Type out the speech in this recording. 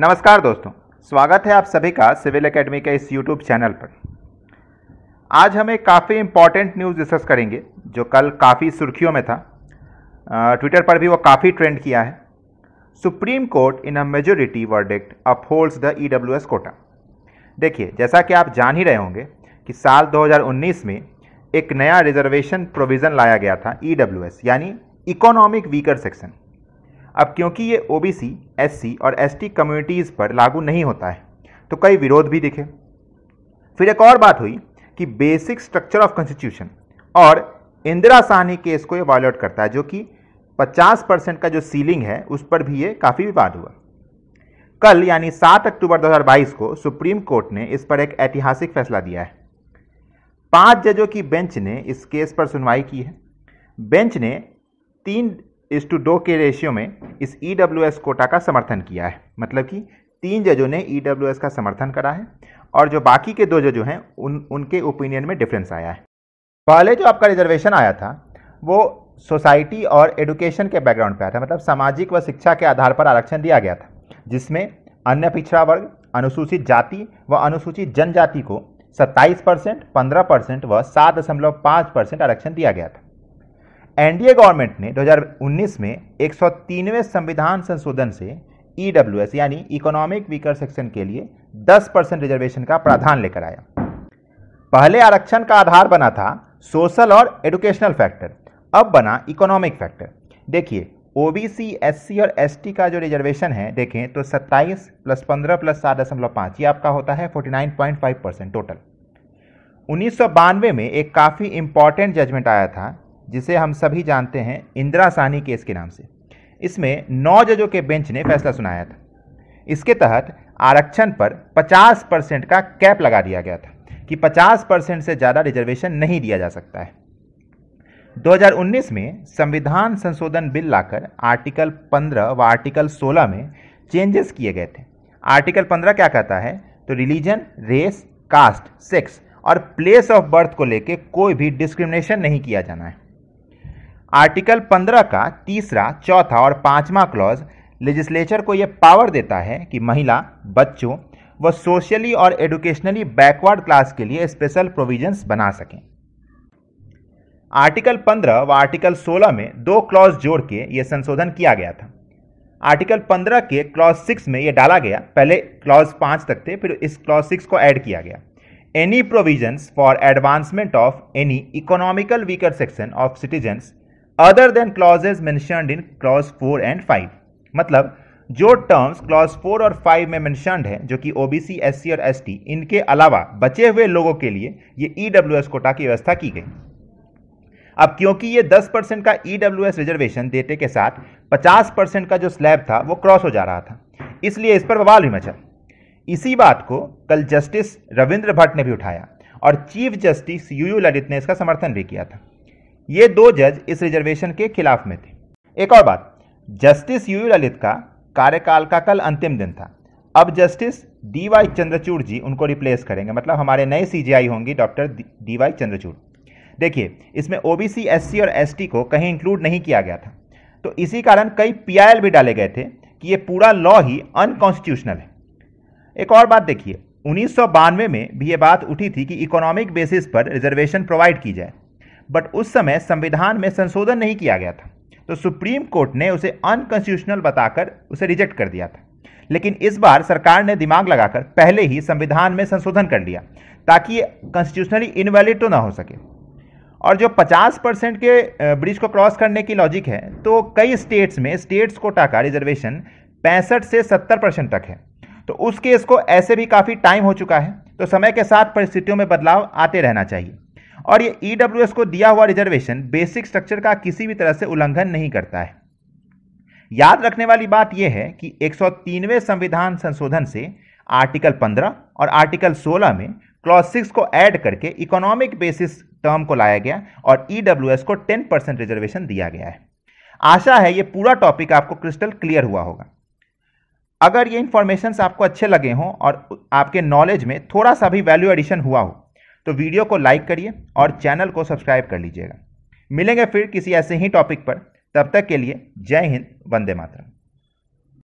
नमस्कार दोस्तों स्वागत है आप सभी का सिविल एकेडमी के इस यूट्यूब चैनल पर आज हम एक काफ़ी इम्पॉर्टेंट न्यूज़ डिस्कस करेंगे जो कल काफ़ी सुर्खियों में था ट्विटर पर भी वो काफ़ी ट्रेंड किया है Supreme Court in a majority verdict upholds the E W S quota देखिए जैसा कि आप जान ही रहे होंगे कि साल 2019 में एक नया रिजर्वेशन प्रोविज़न लाया गया था ई डब्ल्यू एस यानी इकोनॉमिक वीकर सेक्शन अब क्योंकि ये ओ बी एस सी और एस टी कम्युनिटीज़ पर लागू नहीं होता है तो कई विरोध भी दिखे फिर एक और बात हुई कि बेसिक स्ट्रक्चर ऑफ कॉन्स्टिट्यूशन और इंदिरा साहनी केस को ये वायलट करता है जो कि 50 परसेंट का जो सीलिंग है उस पर भी ये काफ़ी विवाद हुआ कल यानी 7 अक्टूबर 2022 को सुप्रीम कोर्ट ने इस पर एक ऐतिहासिक फैसला दिया है पांच जजों की बेंच ने इस केस पर सुनवाई की है बेंच ने तीन इस टू दो के रेशियो में इस ई डब्ल्यू एस कोटा का समर्थन किया है मतलब कि तीन जजों ने ई डब्ल्यू एस का समर्थन करा है और जो बाकी के दो जजों हैं उन उनके ओपिनियन में डिफरेंस आया है पहले जो आपका रिजर्वेशन आया था वो सोसाइटी और एडुकेशन के बैकग्राउंड पर आया था मतलब सामाजिक व शिक्षा के आधार पर आरक्षण दिया गया था जिसमें अन्य पिछड़ा वर्ग अनुसूचित जाति व अनुसूचित जनजाति को 27 परसेंट पंद्रह परसेंट व सात दशमलव पाँच परसेंट आरक्षण दिया गया था एनडीए गवर्नमेंट ने 2019 में एक संविधान संशोधन से ई e यानी इकोनॉमिक वीकर सेक्शन के लिए 10 परसेंट रिजर्वेशन का प्रावधान लेकर आया पहले आरक्षण का आधार बना था सोशल और एडुकेशनल फैक्टर अब बना इकोनॉमिक फैक्टर देखिए ओबीसी एससी और एसटी का जो रिजर्वेशन है देखें तो 27 प्लस 15 प्लस सात दशमलव पाँच ये आपका होता है 49.5 परसेंट टोटल उन्नीस में एक काफ़ी इंपॉर्टेंट जजमेंट आया था जिसे हम सभी जानते हैं इंदिरा सानी केस के नाम से इसमें नौ जजों के बेंच ने फैसला सुनाया था इसके तहत आरक्षण पर 50 परसेंट का कैप लगा दिया गया था कि 50 परसेंट से ज़्यादा रिजर्वेशन नहीं दिया जा सकता है 2019 में संविधान संशोधन बिल लाकर आर्टिकल 15 व आर्टिकल 16 में चेंजेस किए गए थे आर्टिकल 15 क्या कहता है तो रिलीजन रेस कास्ट सेक्स और प्लेस ऑफ बर्थ को लेकर कोई भी डिस्क्रिमिनेशन नहीं किया जाना है आर्टिकल 15 का तीसरा चौथा और पांचवा क्लॉज लेजिस्लेचर को यह पावर देता है कि महिला बच्चों व सोशली और एडुकेशनली बैकवर्ड क्लास के लिए स्पेशल प्रोविजंस बना सकें आर्टिकल 15 व आर्टिकल 16 में दो क्लॉज जोड़ के ये संशोधन किया गया था आर्टिकल 15 के क्लॉज 6 में ये डाला गया पहले क्लॉज 5 तक थे फिर इस क्लॉज 6 को ऐड किया गया any provisions for advancement of any economical weaker section of citizens other than clauses mentioned in clause four and five मतलब जो टर्म्स क्लॉज फोर और फाइव में मैंशनड जो कि ओबीसी सी और टी इनके अलावा बचे हुए लोगों के लिए ये एस e कोटा की व्यवस्था की गई अब क्योंकि ये 10 परसेंट का एस e रिजर्वेशन देते के साथ 50 परसेंट का जो स्लैब था वो क्रॉस हो जा रहा था इसलिए इस पर बवाल भी मचा इसी बात को कल जस्टिस रविंद्र भट्ट ने भी उठाया और chief justice U U Lalit ने इसका समर्थन भी किया था ये दो जज इस रिजर्वेशन के खिलाफ में थे एक और बात जस्टिस यू ललित का कार्यकाल का कल अंतिम दिन था अब justice D Y Chandrachud ji उनको रिप्लेस करेंगे मतलब हमारे नए सीजीआई होंगी डॉक्टर डी वाई चंद्रचूड़ देखिए इसमें ओबीसी एससी और एसटी को कहीं इंक्लूड नहीं किया गया था तो इसी कारण कई पीआईएल भी डाले गए थे कि ये पूरा लॉ ही अनकॉन्स्टिट्यूशनल है एक और बात देखिए उन्नीस में भी ये बात उठी थी कि इकोनॉमिक बेसिस पर रिजर्वेशन प्रोवाइड की जाए बट उस समय संविधान में संशोधन नहीं किया गया था तो सुप्रीम कोर्ट ने उसे अनकॉन्स्टिट्यूशनल बताकर उसे रिजेक्ट कर दिया था लेकिन इस बार सरकार ने दिमाग लगाकर पहले ही संविधान में संशोधन कर लिया ताकि ये कॉन्स्टिट्यूशनली इनवैलिड तो ना हो सके और जो 50 परसेंट के ब्रिज को क्रॉस करने की लॉजिक है तो कई स्टेट्स में स्टेट्स कोटा का रिजर्वेशन पैंसठ से 70 परसेंट तक है तो उस केस को ऐसे भी काफ़ी टाइम हो चुका है तो समय के साथ परिस्थितियों में बदलाव आते रहना चाहिए और ये ई e को दिया हुआ रिजर्वेशन बेसिक स्ट्रक्चर का किसी भी तरह से उल्लंघन नहीं करता है याद रखने वाली बात यह है कि एक संविधान संशोधन से आर्टिकल 15 और आर्टिकल 16 में क्लॉज सिक्स को ऐड करके इकोनॉमिक बेसिस टर्म को लाया गया और ई e को 10 परसेंट रिजर्वेशन दिया गया है आशा है ये पूरा टॉपिक आपको क्रिस्टल क्लियर हुआ होगा अगर ये इन्फॉर्मेशन आपको अच्छे लगे हों और आपके नॉलेज में थोड़ा सा भी वैल्यू एडिशन हुआ हो तो वीडियो को लाइक करिए और चैनल को सब्सक्राइब कर लीजिएगा मिलेंगे फिर किसी ऐसे ही टॉपिक पर तब तक के लिए जय हिंद वंदे मातरम